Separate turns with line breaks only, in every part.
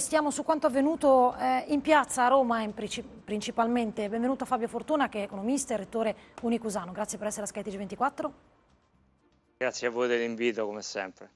restiamo su quanto avvenuto eh, in piazza a Roma in principalmente. Benvenuto Fabio Fortuna che è economista e rettore unicusano. Grazie per essere a skytg 24
Grazie a voi dell'invito come sempre.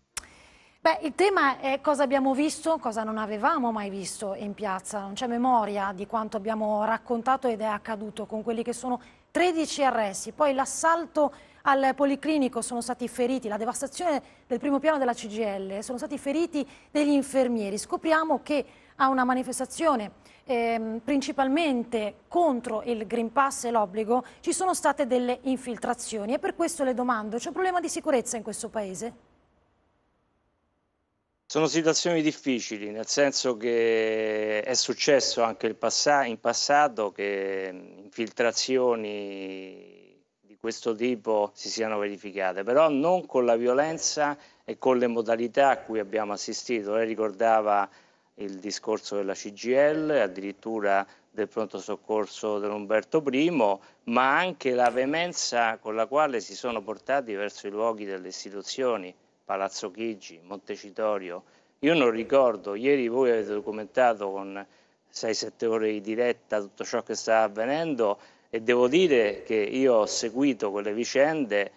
Beh, il tema è cosa abbiamo visto, cosa non avevamo mai visto in piazza. Non c'è memoria di quanto abbiamo raccontato ed è accaduto con quelli che sono 13 arresti, poi l'assalto al Policlinico sono stati feriti, la devastazione del primo piano della CGL, sono stati feriti degli infermieri. Scopriamo che a una manifestazione ehm, principalmente contro il Green Pass e l'obbligo ci sono state delle infiltrazioni e per questo le domando, c'è un problema di sicurezza in questo Paese?
Sono situazioni difficili, nel senso che è successo anche pass- in passato che infiltrazioni di questo tipo si siano verificate, però non con la violenza e con le modalità a cui abbiamo assistito. Lei ricordava il discorso della CGL, addirittura del pronto soccorso dell'Umberto I, ma anche la veemenza con la quale si sono portati verso i luoghi delle istituzioni Palazzo Chigi, Montecitorio. Io non ricordo, ieri voi avete documentato con 6-7 ore di diretta tutto ciò che sta avvenendo e devo dire che io ho seguito quelle vicende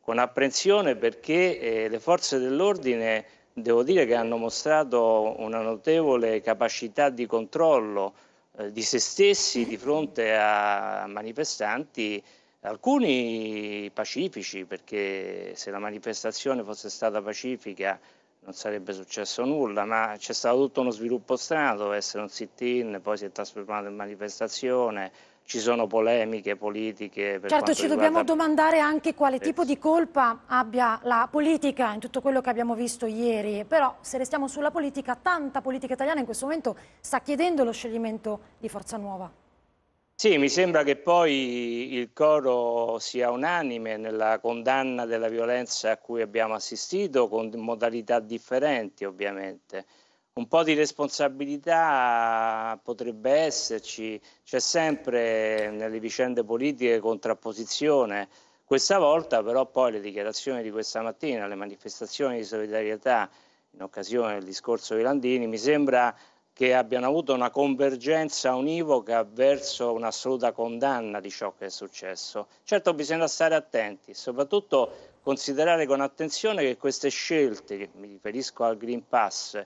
con apprensione perché eh, le forze dell'ordine devo dire che hanno mostrato una notevole capacità di controllo eh, di se stessi di fronte a manifestanti alcuni pacifici perché se la manifestazione fosse stata pacifica non sarebbe successo nulla, ma c'è stato tutto uno sviluppo strano, doveva essere un sit-in, poi si è trasformato in manifestazione, ci sono polemiche politiche. certo, ci dobbiamo
domandare anche quale tipo di colpa abbia la politica in tutto quello che abbiamo visto ieri, però se restiamo sulla politica, tanta politica italiana in questo momento sta chiedendo lo scioglimento di Forza Nuova.
Sì, mi sembra che poi il coro sia unanime nella condanna della violenza a cui abbiamo assistito con modalità differenti ovviamente. Un po' di responsabilità potrebbe esserci, c'è sempre nelle vicende politiche contrapposizione. Questa volta però poi le dichiarazioni di questa mattina, le manifestazioni di solidarietà in occasione del discorso di Landini, mi sembra che abbiano avuto una convergenza univoca verso un'assoluta condanna di ciò che è successo. Certo bisogna stare attenti, soprattutto considerare con attenzione che queste scelte, mi riferisco al Green Pass,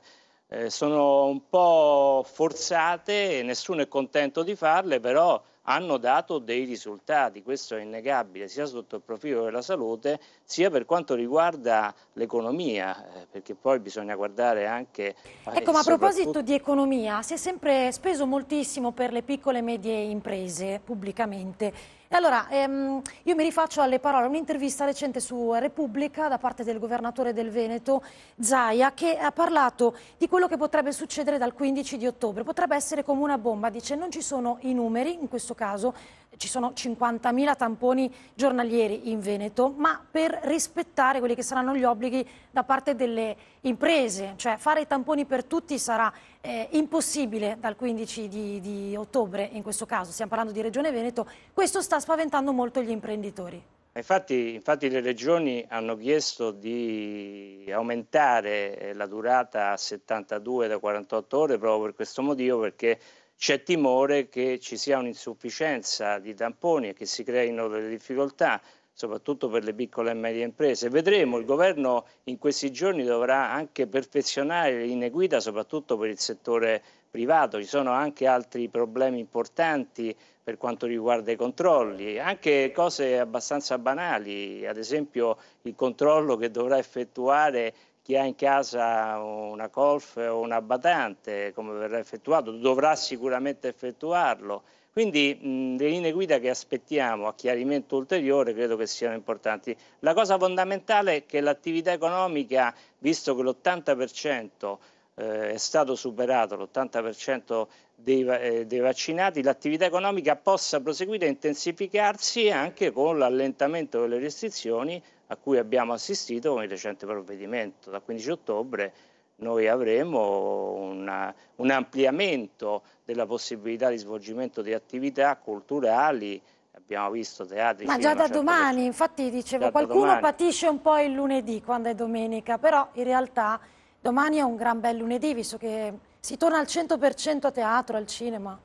eh, sono un po' forzate, e nessuno è contento di farle, però hanno dato dei risultati, questo è innegabile, sia sotto il profilo della salute, sia per quanto riguarda l'economia, eh, perché poi bisogna guardare anche... Ecco, eh, ma a proposito
di economia, si è sempre speso moltissimo per le piccole e medie imprese pubblicamente. E allora, ehm, io mi rifaccio alle parole, un'intervista recente su Repubblica da parte del governatore del Veneto, Zaia, che ha parlato di quello che potrebbe succedere dal 15 di ottobre. Potrebbe essere come una bomba, dice non ci sono i numeri in questo caso, ci sono 50.000 tamponi giornalieri in Veneto, ma per rispettare quelli che saranno gli obblighi da parte delle imprese, cioè fare i tamponi per tutti sarà eh, impossibile dal 15 di, di ottobre in questo caso, stiamo parlando di Regione Veneto, questo sta spaventando molto gli imprenditori.
Infatti, infatti, le regioni hanno chiesto di aumentare eh, la durata a 72 da 48 ore proprio per questo motivo, perché c'è timore che ci sia un'insufficienza di tamponi e che si creino delle difficoltà soprattutto per le piccole e medie imprese. Vedremo, il governo in questi giorni dovrà anche perfezionare le linee guida, soprattutto per il settore privato. Ci sono anche altri problemi importanti per quanto riguarda i controlli, anche cose abbastanza banali, ad esempio il controllo che dovrà effettuare chi ha in casa una golf o un abbatante, come verrà effettuato, dovrà sicuramente effettuarlo. Quindi mh, le linee guida che aspettiamo a chiarimento ulteriore credo che siano importanti. La cosa fondamentale è che l'attività economica, visto che l'80% eh, è stato superato, l'80% dei, eh, dei, vaccinati, l'attività economica possa proseguire e intensificarsi anche con l'allentamento delle restrizioni a cui abbiamo assistito con il recente provvedimento. Dal 15 ottobre noi avremo una, un ampliamento della possibilità di svolgimento di attività culturali, abbiamo visto teatri. Ma già da certo domani, periodo.
infatti dicevo, già qualcuno domani. patisce un po' il lunedì quando è domenica, però in realtà domani è un gran bel lunedì, visto che si torna al 100% a teatro, al cinema.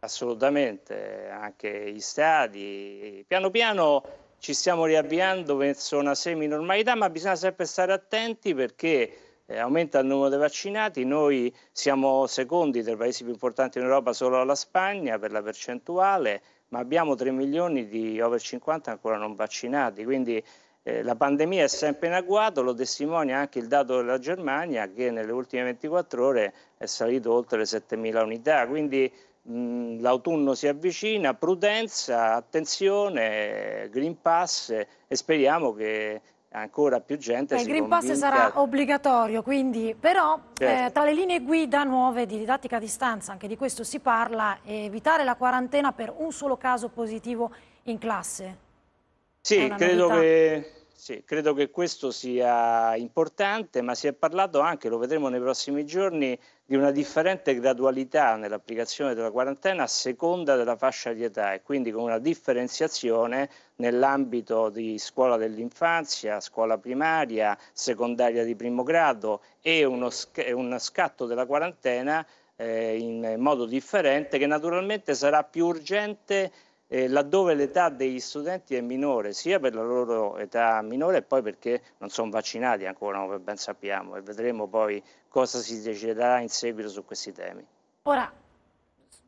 Assolutamente, anche gli stadi. Piano piano ci stiamo riavviando verso una semi-normalità, ma bisogna sempre stare attenti perché eh, aumenta il numero dei vaccinati, noi siamo secondi tra i paesi più importanti in Europa solo alla Spagna per la percentuale, ma abbiamo 3 milioni di over 50 ancora non vaccinati, quindi eh, la pandemia è sempre in agguato, lo testimonia anche il dato della Germania che nelle ultime 24 ore è salito oltre le 7.000 unità, quindi Mm, l'autunno si avvicina, prudenza, attenzione, Green Pass e speriamo che ancora più gente. Il Green Pass sarà
obbligatorio, quindi però eh, certo. eh, tra le linee guida nuove di didattica a distanza, anche di questo si parla, evitare la quarantena per un solo caso positivo in classe. Sì, credo novità.
che sì, credo che questo sia importante, ma si è parlato anche, lo vedremo nei prossimi giorni, di una differente gradualità nell'applicazione della quarantena a seconda della fascia di età e quindi con una differenziazione nell'ambito di scuola dell'infanzia, scuola primaria, secondaria di primo grado e uno, sc uno scatto della quarantena eh, in modo differente che naturalmente sarà più urgente eh, laddove l'età degli studenti è minore, sia per la loro età minore e poi perché non sono vaccinati ancora, come ben sappiamo, e vedremo poi cosa si deciderà in seguito su questi temi.
Ora,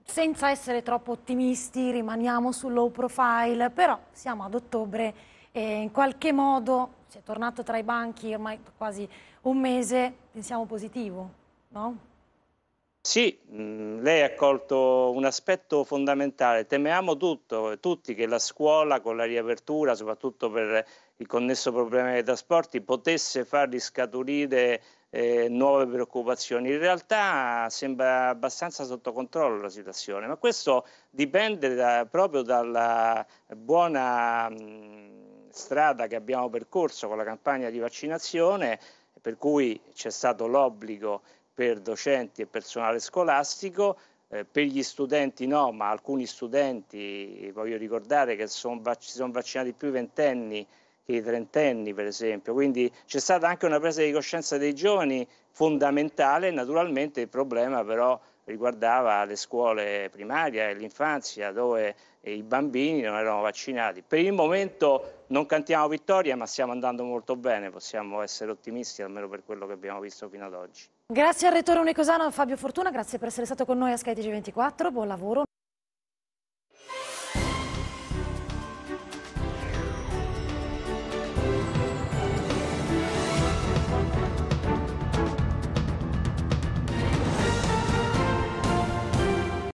senza essere troppo ottimisti, rimaniamo sul low profile, però siamo ad ottobre e in qualche modo si è tornato tra i banchi ormai quasi un mese, pensiamo positivo, no?
Sì, mm, lei ha colto un aspetto fondamentale. Temiamo tutto, tutti che la scuola con la riapertura, soprattutto per il connesso problema dei trasporti, potesse far riscaturire eh, nuove preoccupazioni. In realtà sembra abbastanza sotto controllo la situazione, ma questo dipende da, proprio dalla buona mh, mm, strada che abbiamo percorso con la campagna di vaccinazione, per cui c'è stato l'obbligo per docenti e personale scolastico, eh, per gli studenti no, ma alcuni studenti, voglio ricordare che son, si sono vaccinati più i ventenni che i trentenni per esempio, quindi c'è stata anche una presa di coscienza dei giovani fondamentale, naturalmente il problema però riguardava le scuole primarie e l'infanzia dove eh, i bambini non erano vaccinati. Per il momento non cantiamo vittoria ma stiamo andando molto bene, possiamo essere ottimisti almeno per quello che abbiamo visto fino ad oggi.
Grazie al Rettore Unicosano Fabio Fortuna, grazie per essere stato con noi a SkyTG24, buon lavoro.